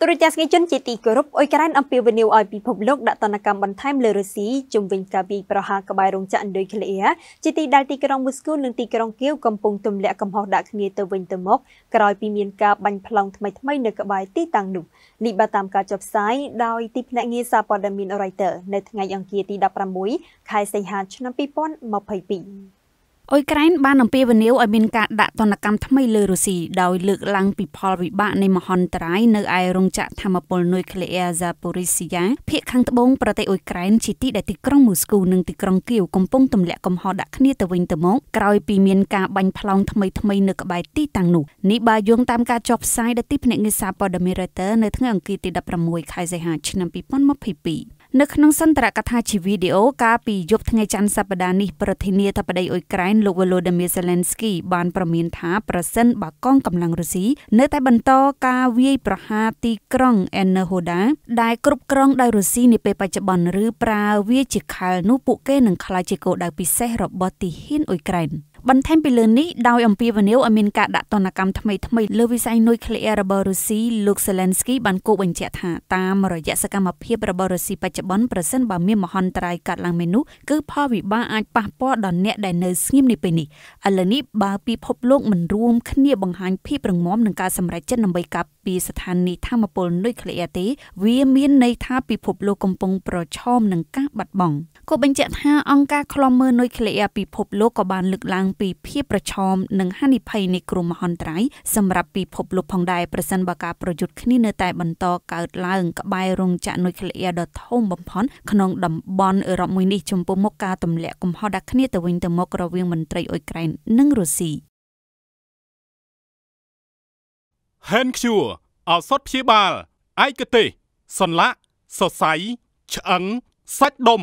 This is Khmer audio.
ទូរទស្សនិកជនជាទីគោរពអ៊ុយក្រែនអំពាវនាវឲ្យពិភពលោកដាក់ទណ្ឌកម្មបន្ថែមលើរុស្ស៊ីជំវិញការវាយប្រហារក្បែររោងចក្រនុយក្លេអ៊ែរជាទីដែលទីក្រុងមូស្គូនិងទីក្រុងគៀវកំពុងទម្លាក់កំហុសដាក់គ្នាទៅវិញទៅមក ក្រោយពីមានការបាញ់ប្លង់ថ្មីៗនៅក្បែរទីតាំងនោះនេះបើតាមការចុះផ្សាយដោយទីភ្នាក់ងារសារព័ត៌មាន Reuters នៅថ្ងៃអង្គារទី16ខែសីហាឆ្នាំ2022អ៊ុយក្រែនបានអំពាវនាវឲ្យមានការដាក់ទណ្ឌកម្មថ្មីលើរុស្ស៊ីដោយលើកឡើងពីផលវិបាកនៃមហន្តរាយនៅឯរោងចក្រធម្មពលនុយក្លេអ៊ែរ Zaporizhia ភាគខាងត្បូងប្រទេសអ៊ុយក្រែនជាទីដែលទីក្រុងមូស្គូនិងទីក្រុងគៀវកំពុងទម្លាក់កំហុសដាក់គ្នាទៅវិញទៅមកក្រោយពីមានការបាញ់ផ្លោងថ្មីថ្មីនៅក្បែរទីតាំងនោះនេះបើយោងតាមការចុះផ្សាយដល់ទីភ្នាក់ងារសារព័ត៌មាន Reuters នៅថ្ងៃអង្គារទី16ខែសីហាឆ្នាំ2022នៅក្នុងសន្ទរកថាជាវីដេអូកាលពីយប់ថ្ងៃច័ន្ទសប្តាហ៍នេះប្រធានាធិបតីអ៊ុយក្រែនលោក Volodymyr Zelensky បានប្រមានថាប្រសិនបើកងកម្លាំងរុស្ស៊ីនៅតែបន្តការវាយប្រហារទីក្រុង Enerhoda ដែលគ្រប់គ្រងដោយរុស្ស៊ីនាពេលបច្ចុប្បន្នឬប្រើវាជាខែលនោះពួកគេនឹងក្លាយជាគោលដៅពិសេសរបស់ទីហ៊ានអ៊ុយក្រែន។បន្ថែមពីលើនេះដោយអំពាវនាវឲ្យមានការដាក់ទណ្ឌកម្មថ្មីថ្មីលើវិស័យនុយក្លេអ៊ែររបស់រុស្ស៊ីលោក Zelensky បានគូបញ្ជាក់ថា តាមរយៈសកម្មភាពរបស់រុស្ស៊ីបច្ចុប្បន្នប្រសិនបើមានមហន្តរាយកើតឡើងមែននោះគឺផលវិបាកអាចប៉ះពាល់ដល់អ្នកដែលនៅស្ងៀមនេះពេលនេះឥឡូវនេះបើពិភពលោកមិនរួមគ្នាបង្ហាញភាពរឹងមាំនឹងការសម្រេចចិត្តដើម្បីការពីស្ថានីយធម្មពលនុយក្លេអ៊ែរទេវាមានន័យថាពិភពលោកកំពុងប្រឈមនឹងការបាត់បង់ក៏បញ្ជាក់ថាអង្គការឃ្លាំមើលនុយក្លេអ៊ែរពិភពលោកក៏បានលើកឡើងពីភាពប្រឈមនិងហានិភ័យនៃគ្រោះមហន្តរាយសម្រាប់ពិភពលោកផងដែរប្រសិនបើការប្រយុទ្ធគ្នានៅតែបន្តកើតឡើងក្បែររោងចក្រនុយក្លេអ៊ែរដ៏ធំបំផុតក្នុងតំបន់អឺរ៉ុបមួយនេះចំពោះមុខការទម្លាក់កំហុសដាក់គ្នាទៅវិញទៅមករវាងមន្ត្រីអ៊ុយក្រែននិងរុស្ស៊ីហេនឃ្យូឱសថព្យាបាលឯកទេសសន្លាក់សរសៃឆ្អឹងសាច់ដុំ